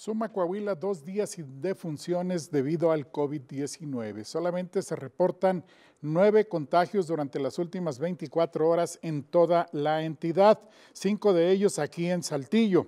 Suma Coahuila dos días sin defunciones debido al COVID-19. Solamente se reportan nueve contagios durante las últimas 24 horas en toda la entidad, cinco de ellos aquí en Saltillo.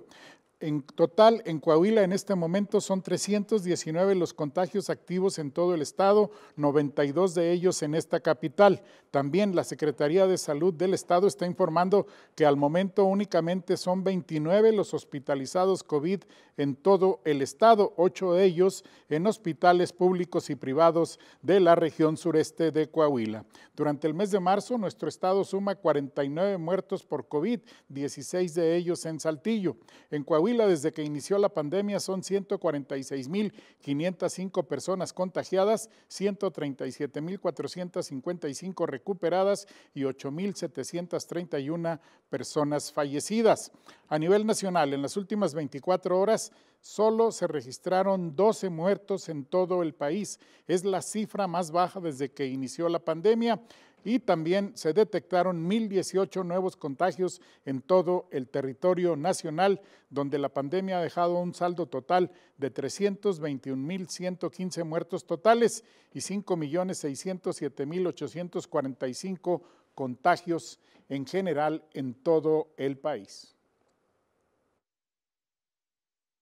En total, en Coahuila en este momento son 319 los contagios activos en todo el estado, 92 de ellos en esta capital. También la Secretaría de Salud del estado está informando que al momento únicamente son 29 los hospitalizados COVID en todo el estado, 8 de ellos en hospitales públicos y privados de la región sureste de Coahuila. Durante el mes de marzo, nuestro estado suma 49 muertos por COVID, 16 de ellos en Saltillo. En Coahuila, desde que inició la pandemia son 146.505 personas contagiadas, 137.455 recuperadas y 8.731 personas fallecidas. A nivel nacional, en las últimas 24 horas, solo se registraron 12 muertos en todo el país. Es la cifra más baja desde que inició la pandemia y también se detectaron 1.018 nuevos contagios en todo el territorio nacional, donde la pandemia ha dejado un saldo total de 321.115 muertos totales y 5.607.845 contagios en general en todo el país.